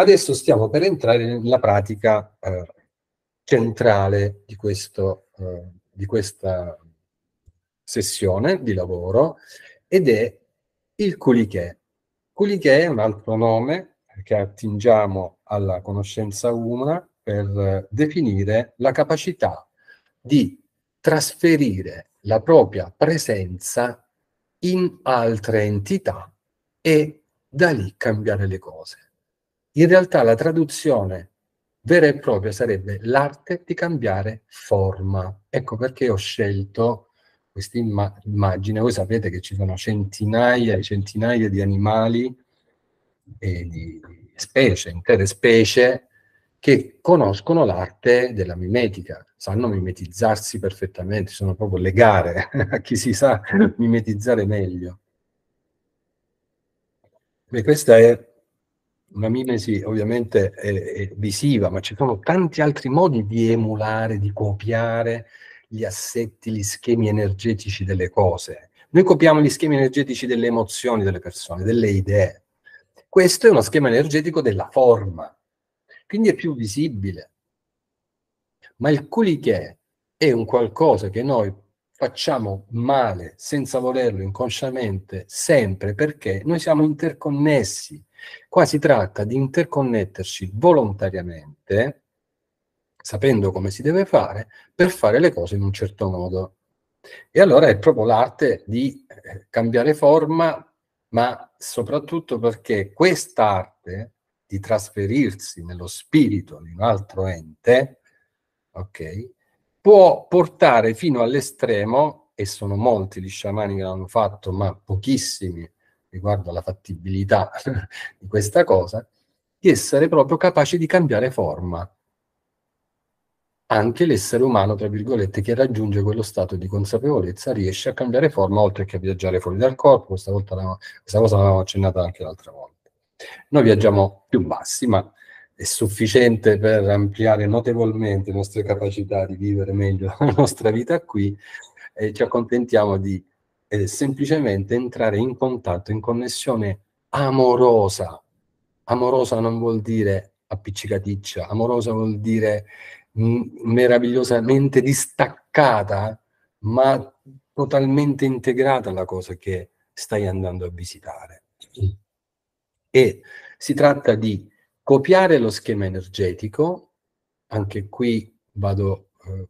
Adesso stiamo per entrare nella pratica eh, centrale di, questo, eh, di questa sessione di lavoro ed è il culichè. Culichè è un altro nome che attingiamo alla conoscenza umana per definire la capacità di trasferire la propria presenza in altre entità e da lì cambiare le cose. In realtà la traduzione vera e propria sarebbe l'arte di cambiare forma. Ecco perché ho scelto questa immagine. Voi sapete che ci sono centinaia e centinaia di animali e di specie, intere specie, che conoscono l'arte della mimetica, sanno mimetizzarsi perfettamente, sono proprio le gare a chi si sa mimetizzare meglio. E questa è una mimesi ovviamente è, è visiva, ma ci sono tanti altri modi di emulare, di copiare gli assetti, gli schemi energetici delle cose. Noi copiamo gli schemi energetici delle emozioni delle persone, delle idee. Questo è uno schema energetico della forma, quindi è più visibile. Ma il culiche è un qualcosa che noi facciamo male senza volerlo inconsciamente sempre perché noi siamo interconnessi Qua si tratta di interconnettersi volontariamente, sapendo come si deve fare, per fare le cose in un certo modo. E allora è proprio l'arte di eh, cambiare forma, ma soprattutto perché quest'arte di trasferirsi nello spirito di un altro ente, ok, può portare fino all'estremo, e sono molti gli sciamani che l'hanno fatto, ma pochissimi riguardo alla fattibilità di questa cosa, di essere proprio capace di cambiare forma. Anche l'essere umano, tra virgolette, che raggiunge quello stato di consapevolezza, riesce a cambiare forma oltre che a viaggiare fuori dal corpo. Questa, volta la, questa cosa l'avevamo accennata anche l'altra volta. Noi viaggiamo più bassi, ma è sufficiente per ampliare notevolmente le nostre capacità di vivere meglio la nostra vita qui e ci accontentiamo di è semplicemente entrare in contatto, in connessione amorosa. Amorosa non vuol dire appiccicaticcia, amorosa vuol dire mm, meravigliosamente distaccata, ma totalmente integrata alla cosa che stai andando a visitare. E si tratta di copiare lo schema energetico, anche qui vado eh,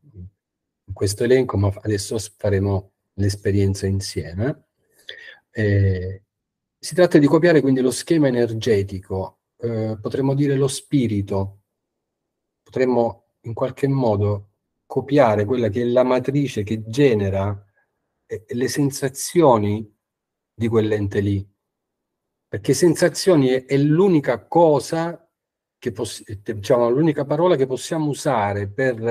in questo elenco, ma adesso faremo l'esperienza insieme. Eh, si tratta di copiare quindi lo schema energetico, eh, potremmo dire lo spirito, potremmo in qualche modo copiare quella che è la matrice che genera eh, le sensazioni di quell'ente lì, perché sensazioni è, è l'unica cosa che poss- eh, diciamo l'unica parola che possiamo usare per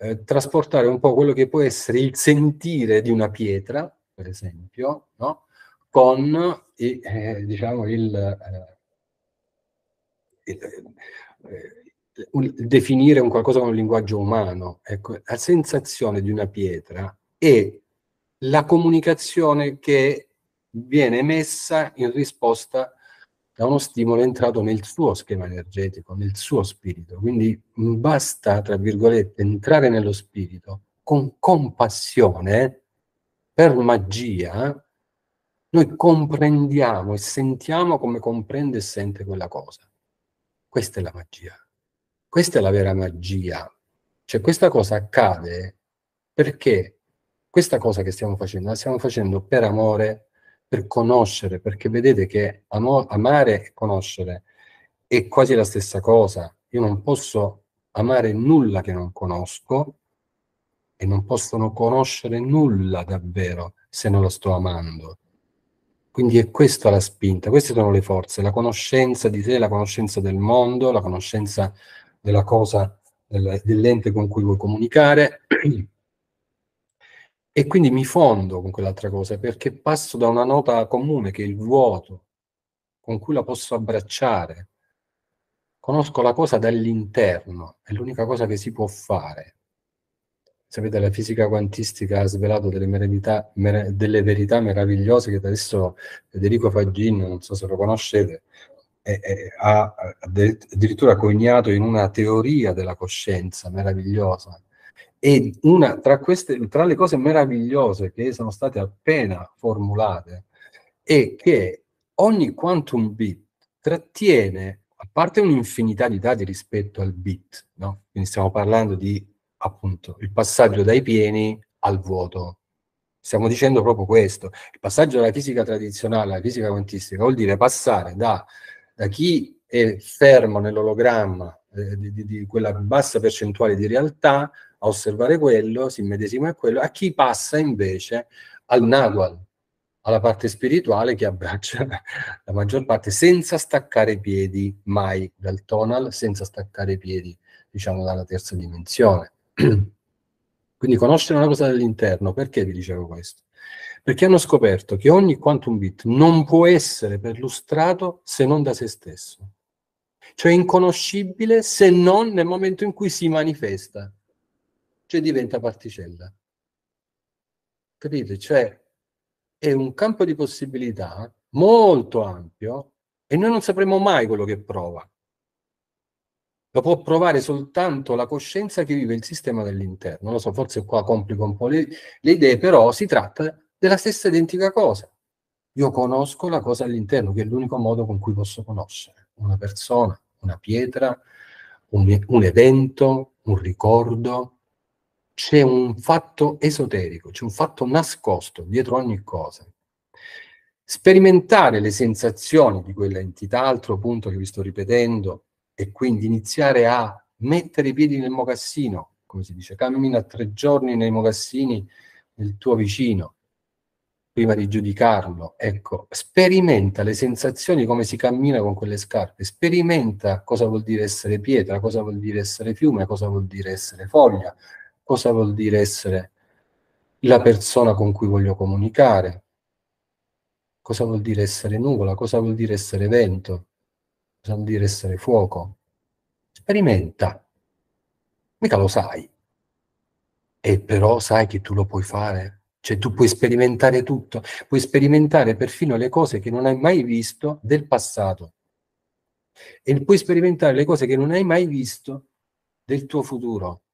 eh, trasportare un po' quello che può essere il sentire di una pietra, per esempio, no? con eh, diciamo il, eh, il, eh, un, definire un qualcosa con un linguaggio umano. Ecco, la sensazione di una pietra e la comunicazione che viene emessa in risposta da uno stimolo entrato nel suo schema energetico, nel suo spirito. Quindi mm, basta, tra virgolette, entrare nello spirito con compassione, per magia, noi comprendiamo e sentiamo come comprende e sente quella cosa. Questa è la magia. Questa è la vera magia. Cioè questa cosa accade perché questa cosa che stiamo facendo la stiamo facendo per amore, per conoscere, perché vedete che am- amare e conoscere è quasi la stessa cosa. Io non posso amare nulla che non conosco e non possono conoscere nulla davvero se non lo sto amando. Quindi è questa la spinta, queste sono le forze, la conoscenza di sé, la conoscenza del mondo, la conoscenza della cosa, dell'ente con cui vuoi comunicare, e quindi mi fondo con quell'altra cosa perché passo da una nota comune che è il vuoto, con cui la posso abbracciare. Conosco la cosa dall'interno, è l'unica cosa che si può fare. Sapete, la fisica quantistica ha svelato delle, meravità, mer- delle verità meravigliose che adesso Federico Faggin, non so se lo conoscete, è, è, ha addirittura coniato in una teoria della coscienza meravigliosa e una tra, queste, tra le cose meravigliose che sono state appena formulate è che ogni quantum bit trattiene, a parte un'infinità di dati rispetto al bit, no? quindi stiamo parlando di appunto il passaggio dai pieni al vuoto. Stiamo dicendo proprio questo. Il passaggio dalla fisica tradizionale alla fisica quantistica vuol dire passare da, da chi è fermo nell'ologramma eh, di, di, di quella bassa percentuale di realtà a osservare quello, si medesima a quello, a chi passa invece al Nagual, alla parte spirituale che abbraccia la maggior parte senza staccare i piedi mai dal tonal, senza staccare i piedi diciamo dalla terza dimensione. Quindi conoscere una cosa dall'interno, perché vi dicevo questo? Perché hanno scoperto che ogni quantum bit non può essere perlustrato se non da se stesso, cioè inconoscibile se non nel momento in cui si manifesta cioè diventa particella. Capite? Cioè è un campo di possibilità molto ampio e noi non sapremo mai quello che prova. Lo può provare soltanto la coscienza che vive il sistema dell'interno. Non lo so, forse qua complico un po' le, le idee, però si tratta della stessa identica cosa. Io conosco la cosa all'interno, che è l'unico modo con cui posso conoscere una persona, una pietra, un, un evento, un ricordo, c'è un fatto esoterico, c'è un fatto nascosto dietro ogni cosa. Sperimentare le sensazioni di quella entità, altro punto che vi sto ripetendo, e quindi iniziare a mettere i piedi nel mocassino, come si dice, cammina tre giorni nei mocassini del tuo vicino, prima di giudicarlo. Ecco, sperimenta le sensazioni come si cammina con quelle scarpe, sperimenta cosa vuol dire essere pietra, cosa vuol dire essere fiume, cosa vuol dire essere foglia, cosa vuol dire essere la persona con cui voglio comunicare, cosa vuol dire essere nuvola, cosa vuol dire essere vento, cosa vuol dire essere fuoco. Sperimenta, mica lo sai, e però sai che tu lo puoi fare, cioè tu puoi sperimentare tutto, puoi sperimentare perfino le cose che non hai mai visto del passato e puoi sperimentare le cose che non hai mai visto del tuo futuro.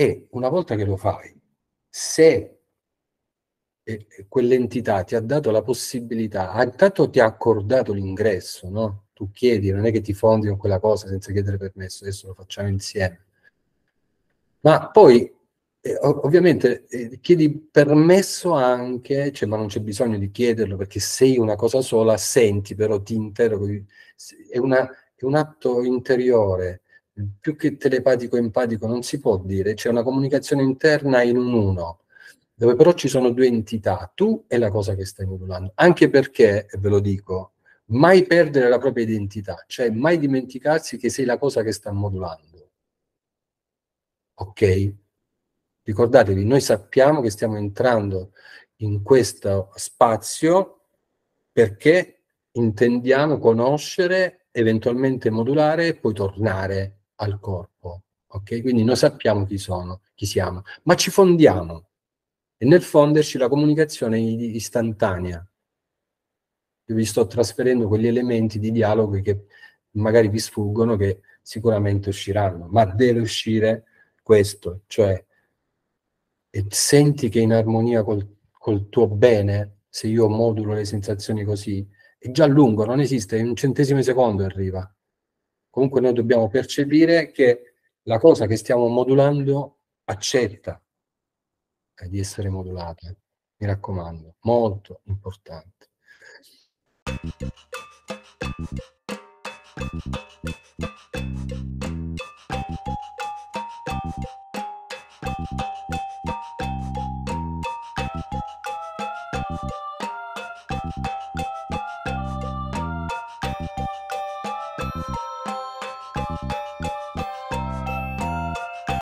E una volta che lo fai, se eh, quell'entità ti ha dato la possibilità, intanto ti ha accordato l'ingresso, no? Tu chiedi, non è che ti fondi con quella cosa senza chiedere permesso, adesso lo facciamo insieme. Ma poi, eh, ovviamente, eh, chiedi permesso anche, cioè, ma non c'è bisogno di chiederlo perché sei una cosa sola, senti però, ti interrogo, è, una, è un atto interiore più che telepatico empatico non si può dire, c'è una comunicazione interna in un uno, dove però ci sono due entità, tu e la cosa che stai modulando, anche perché, ve lo dico, mai perdere la propria identità, cioè mai dimenticarsi che sei la cosa che sta modulando. Ok? Ricordatevi, noi sappiamo che stiamo entrando in questo spazio perché intendiamo conoscere, eventualmente modulare e poi tornare al corpo, ok? Quindi noi sappiamo chi sono, chi siamo, ma ci fondiamo e nel fonderci la comunicazione è istantanea. Io vi sto trasferendo quegli elementi di dialogo che magari vi sfuggono, che sicuramente usciranno, ma deve uscire questo, cioè senti che in armonia col, col tuo bene, se io modulo le sensazioni così, è già lungo, non esiste, in un centesimo di secondo arriva, comunque noi dobbiamo percepire che la cosa che stiamo modulando accetta eh, di essere modulata, mi raccomando, molto importante. Thank you.